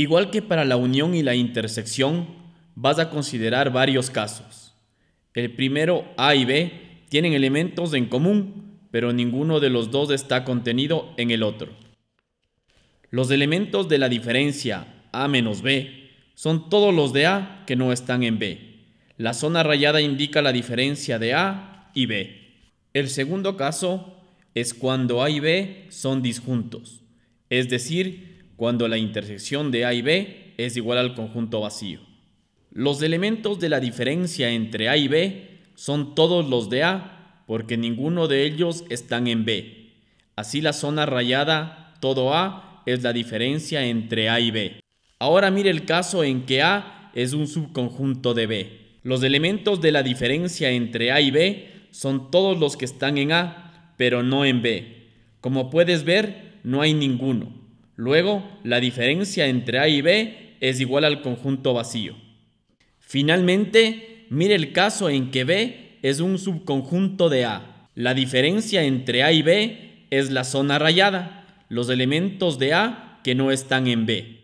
Igual que para la unión y la intersección, vas a considerar varios casos. El primero, A y B, tienen elementos en común, pero ninguno de los dos está contenido en el otro. Los elementos de la diferencia A menos B son todos los de A que no están en B. La zona rayada indica la diferencia de A y B. El segundo caso es cuando A y B son disjuntos, es decir, cuando la intersección de A y B es igual al conjunto vacío. Los elementos de la diferencia entre A y B son todos los de A, porque ninguno de ellos están en B. Así la zona rayada, todo A, es la diferencia entre A y B. Ahora mire el caso en que A es un subconjunto de B. Los elementos de la diferencia entre A y B son todos los que están en A, pero no en B. Como puedes ver, no hay ninguno. Luego, la diferencia entre A y B es igual al conjunto vacío. Finalmente, mire el caso en que B es un subconjunto de A. La diferencia entre A y B es la zona rayada, los elementos de A que no están en B.